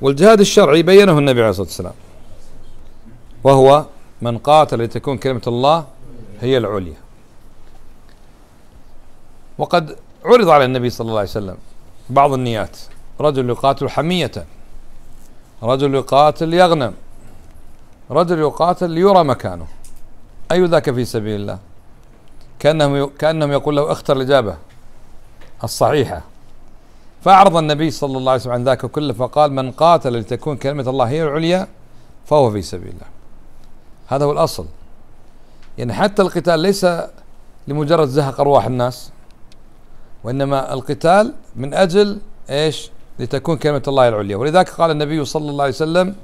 والجهاد الشرعي بينه النبي عليه الصلاة والسلام وهو من قاتل لتكون كلمة الله هي العليا وقد عرض على النبي صلى الله عليه وسلم بعض النيات رجل يقاتل حمية رجل يقاتل يغنم رجل يقاتل ليرى مكانه أي ذاك في سبيل الله كأنهم, كأنهم يقول له اختر الإجابة الصحيحة فأعرض النبي صلى الله عليه وسلم عن ذاك كله فقال من قاتل لتكون كلمة الله هي العليا فهو في سبيل الله هذا هو الأصل يعني حتى القتال ليس لمجرد زهق أرواح الناس وإنما القتال من أجل إيش لتكون كلمة الله العليا ولذلك قال النبي صلى الله عليه وسلم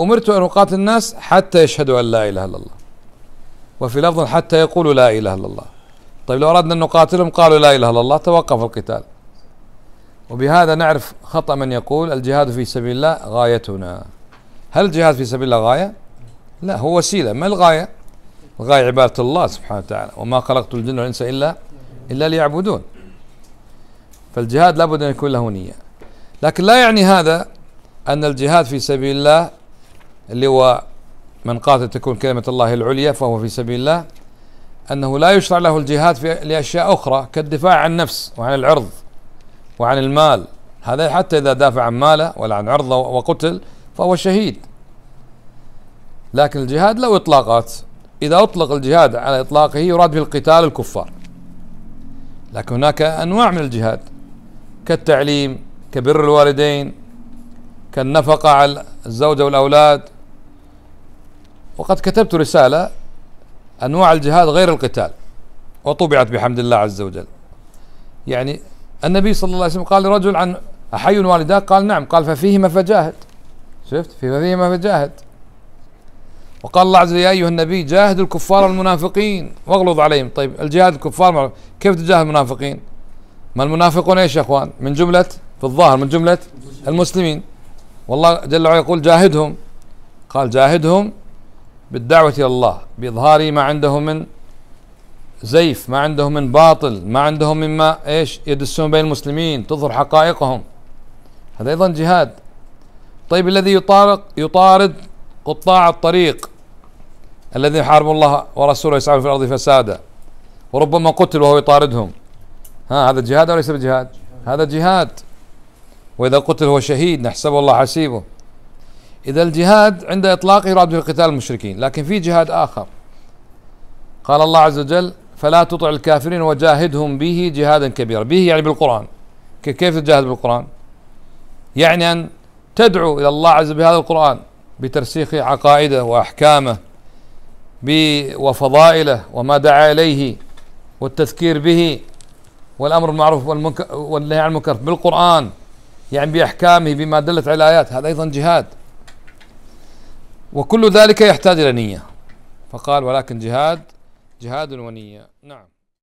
أمرت أن أقاتل الناس حتى يشهدوا أن لا إله إلا الله وفي لفظ حتى يقولوا لا إله إلا الله طيب لو أردنا أن نقاتلهم قالوا لا إله إلا الله توقف القتال وبهذا نعرف خطأ من يقول الجهاد في سبيل الله غايتنا هل الجهاد في سبيل الله غاية؟ لا هو وسيلة ما الغاية؟ الغاية عبادة الله سبحانه وتعالى وما خلقت الجن والإنس إلا إلا ليعبدون فالجهاد لابد أن يكون له نية لكن لا يعني هذا أن الجهاد في سبيل الله اللي هو من قاتل تكون كلمة الله العليا فهو في سبيل الله أنه لا يشرع له الجهاد في لأشياء أخرى كالدفاع عن النفس وعن العرض وعن المال هذا حتى إذا دافع عن ماله ولا عن عرضه وقتل فهو شهيد لكن الجهاد له إطلاقات إذا أطلق الجهاد على إطلاقه يراد به القتال الكفار لكن هناك أنواع من الجهاد كالتعليم كبر الوالدين كالنفقة على الزوجة والأولاد وقد كتبت رسالة أنواع الجهاد غير القتال وطبعت بحمد الله عز وجل يعني النبي صلى الله عليه وسلم قال لرجل عن أحي والداه قال نعم قال ففيهما فجاهد شفت ففيهما فجاهد وقال الله عز وجل يا أيها النبي جاهد الكفار والمنافقين واغلظ عليهم طيب الجهاد الكفار كيف تجاهد المنافقين ما المنافقون ايش يا اخوان من جملة في الظاهر من جملة المسلمين والله جل وعلا يقول جاهدهم قال جاهدهم بالدعوة إلى الله بإظهار ما عندهم من زيف ما عندهم من باطل ما عندهم مما ايش يدسون بين المسلمين تظهر حقائقهم هذا ايضا جهاد طيب الذي يطارق يطارد قطاع الطريق الذين يحارب الله ورسوله يسعى في الارض فسادا وربما قتل وهو يطاردهم ها هذا جهاد او ليس بجهاد هذا جهاد واذا قتل هو شهيد نحسبه الله حسيبه اذا الجهاد عند اطلاقه يراد به قتال المشركين لكن في جهاد اخر قال الله عز وجل فلا تطع الكافرين وجاهدهم به جهادا كبيرا به يعني بالقرآن كيف تجاهد بالقرآن يعني أن تدعو إلى الله عز وجل بهذا القرآن بترسيخ عقائده وأحكامه وفضائله وما دعا إليه والتذكير به والأمر بالمعروف والنهي عن المنكر بالقرآن يعني بأحكامه بما دلت على الآيات هذا أيضا جهاد وكل ذلك يحتاج إلى نية فقال ولكن جهاد جهاد ونية نعم